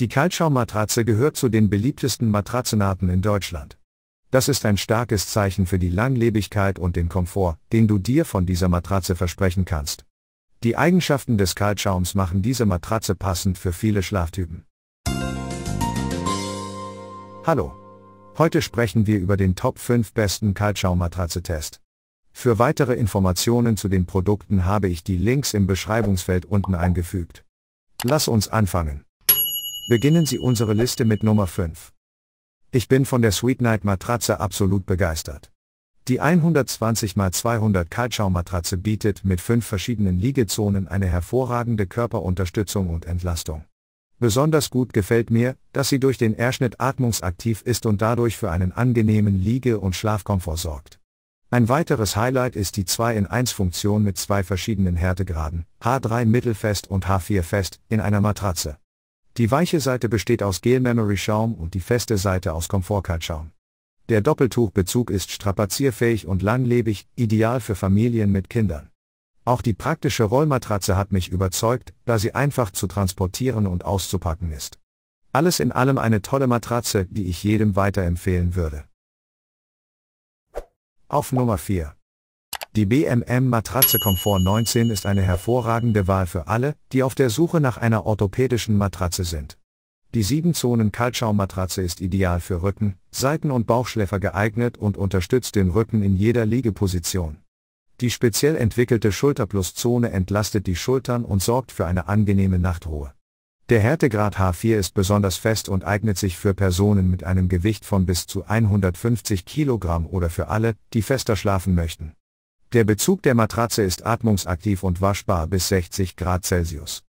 Die Kaltschaummatratze gehört zu den beliebtesten Matratzenarten in Deutschland. Das ist ein starkes Zeichen für die Langlebigkeit und den Komfort, den du dir von dieser Matratze versprechen kannst. Die Eigenschaften des Kaltschaums machen diese Matratze passend für viele Schlaftypen. Hallo. Heute sprechen wir über den Top 5 besten Kaltschaummatratze-Test. Für weitere Informationen zu den Produkten habe ich die Links im Beschreibungsfeld unten eingefügt. Lass uns anfangen. Beginnen Sie unsere Liste mit Nummer 5. Ich bin von der Sweet Night Matratze absolut begeistert. Die 120 x 200 Kaltschaumatratze bietet mit fünf verschiedenen Liegezonen eine hervorragende Körperunterstützung und Entlastung. Besonders gut gefällt mir, dass sie durch den Erschnitt atmungsaktiv ist und dadurch für einen angenehmen Liege- und Schlafkomfort sorgt. Ein weiteres Highlight ist die 2 in 1 Funktion mit zwei verschiedenen Härtegraden, H3 mittelfest und H4 fest, in einer Matratze. Die weiche Seite besteht aus Gel-Memory-Schaum und die feste Seite aus Komfortkaltschaum. Der Doppeltuchbezug ist strapazierfähig und langlebig, ideal für Familien mit Kindern. Auch die praktische Rollmatratze hat mich überzeugt, da sie einfach zu transportieren und auszupacken ist. Alles in allem eine tolle Matratze, die ich jedem weiterempfehlen würde. Auf Nummer 4. Die BMM Matratze Komfort 19 ist eine hervorragende Wahl für alle, die auf der Suche nach einer orthopädischen Matratze sind. Die 7-Zonen-Kaltschaummatratze ist ideal für Rücken, Seiten- und Bauchschläfer geeignet und unterstützt den Rücken in jeder Liegeposition. Die speziell entwickelte Schulterpluszone entlastet die Schultern und sorgt für eine angenehme Nachtruhe. Der Härtegrad H4 ist besonders fest und eignet sich für Personen mit einem Gewicht von bis zu 150 Kilogramm oder für alle, die fester schlafen möchten. Der Bezug der Matratze ist atmungsaktiv und waschbar bis 60 Grad Celsius.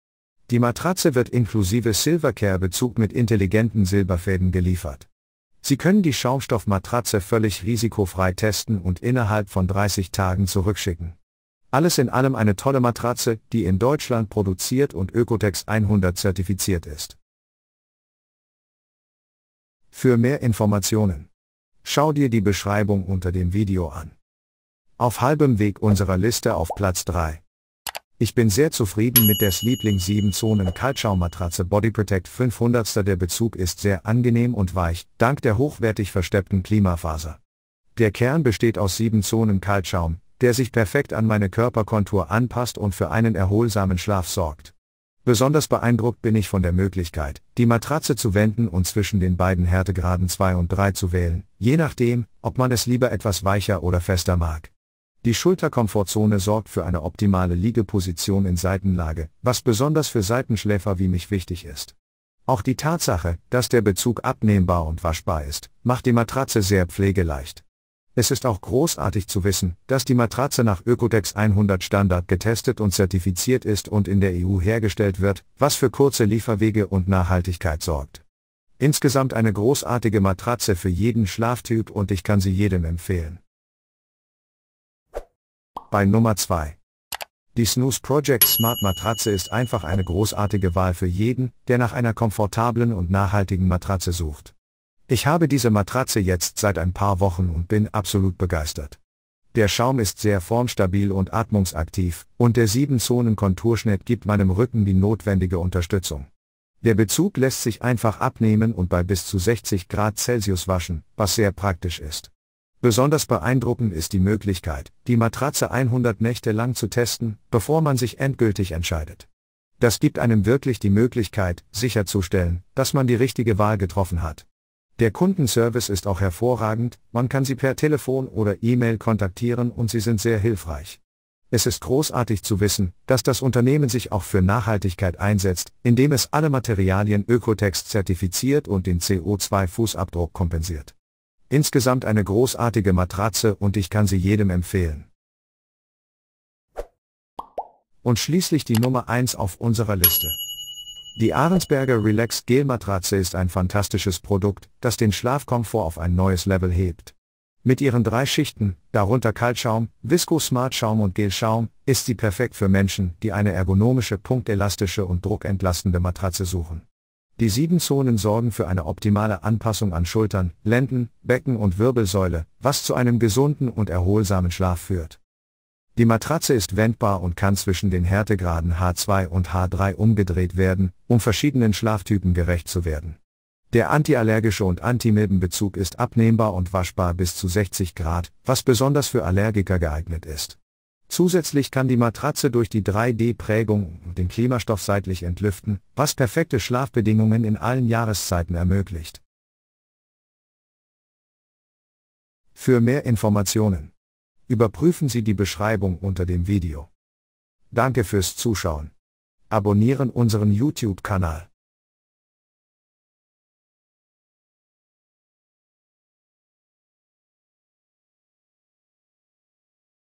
Die Matratze wird inklusive Silvercare-Bezug mit intelligenten Silberfäden geliefert. Sie können die Schaumstoffmatratze völlig risikofrei testen und innerhalb von 30 Tagen zurückschicken. Alles in allem eine tolle Matratze, die in Deutschland produziert und Ökotex 100 zertifiziert ist. Für mehr Informationen schau dir die Beschreibung unter dem Video an. Auf halbem Weg unserer Liste auf Platz 3. Ich bin sehr zufrieden mit der Sleepling 7 Zonen Kaltschaumatratze Body Protect 500. Der Bezug ist sehr angenehm und weich, dank der hochwertig versteppten Klimafaser. Der Kern besteht aus 7 Zonen Kaltschaum, der sich perfekt an meine Körperkontur anpasst und für einen erholsamen Schlaf sorgt. Besonders beeindruckt bin ich von der Möglichkeit, die Matratze zu wenden und zwischen den beiden Härtegraden 2 und 3 zu wählen, je nachdem, ob man es lieber etwas weicher oder fester mag. Die Schulterkomfortzone sorgt für eine optimale Liegeposition in Seitenlage, was besonders für Seitenschläfer wie mich wichtig ist. Auch die Tatsache, dass der Bezug abnehmbar und waschbar ist, macht die Matratze sehr pflegeleicht. Es ist auch großartig zu wissen, dass die Matratze nach Ökodex 100 Standard getestet und zertifiziert ist und in der EU hergestellt wird, was für kurze Lieferwege und Nachhaltigkeit sorgt. Insgesamt eine großartige Matratze für jeden Schlaftyp und ich kann sie jedem empfehlen. Bei Nummer 2. Die Snooze Project Smart Matratze ist einfach eine großartige Wahl für jeden, der nach einer komfortablen und nachhaltigen Matratze sucht. Ich habe diese Matratze jetzt seit ein paar Wochen und bin absolut begeistert. Der Schaum ist sehr formstabil und atmungsaktiv, und der 7-Zonen-Konturschnitt gibt meinem Rücken die notwendige Unterstützung. Der Bezug lässt sich einfach abnehmen und bei bis zu 60 Grad Celsius waschen, was sehr praktisch ist. Besonders beeindruckend ist die Möglichkeit, die Matratze 100 Nächte lang zu testen, bevor man sich endgültig entscheidet. Das gibt einem wirklich die Möglichkeit, sicherzustellen, dass man die richtige Wahl getroffen hat. Der Kundenservice ist auch hervorragend, man kann sie per Telefon oder E-Mail kontaktieren und sie sind sehr hilfreich. Es ist großartig zu wissen, dass das Unternehmen sich auch für Nachhaltigkeit einsetzt, indem es alle Materialien Ökotext zertifiziert und den CO2-Fußabdruck kompensiert. Insgesamt eine großartige Matratze und ich kann sie jedem empfehlen. Und schließlich die Nummer 1 auf unserer Liste. Die Ahrensberger Relax Gel Matratze ist ein fantastisches Produkt, das den Schlafkomfort auf ein neues Level hebt. Mit ihren drei Schichten, darunter Kaltschaum, Visco-Smart-Schaum und Gelschaum, ist sie perfekt für Menschen, die eine ergonomische, punktelastische und druckentlastende Matratze suchen. Die sieben Zonen sorgen für eine optimale Anpassung an Schultern, Lenden, Becken und Wirbelsäule, was zu einem gesunden und erholsamen Schlaf führt. Die Matratze ist wendbar und kann zwischen den Härtegraden H2 und H3 umgedreht werden, um verschiedenen Schlaftypen gerecht zu werden. Der antiallergische und Antimilbenbezug ist abnehmbar und waschbar bis zu 60 Grad, was besonders für Allergiker geeignet ist. Zusätzlich kann die Matratze durch die 3D-Prägung den Klimastoff seitlich entlüften, was perfekte Schlafbedingungen in allen Jahreszeiten ermöglicht. Für mehr Informationen überprüfen Sie die Beschreibung unter dem Video. Danke fürs Zuschauen. Abonnieren unseren YouTube-Kanal.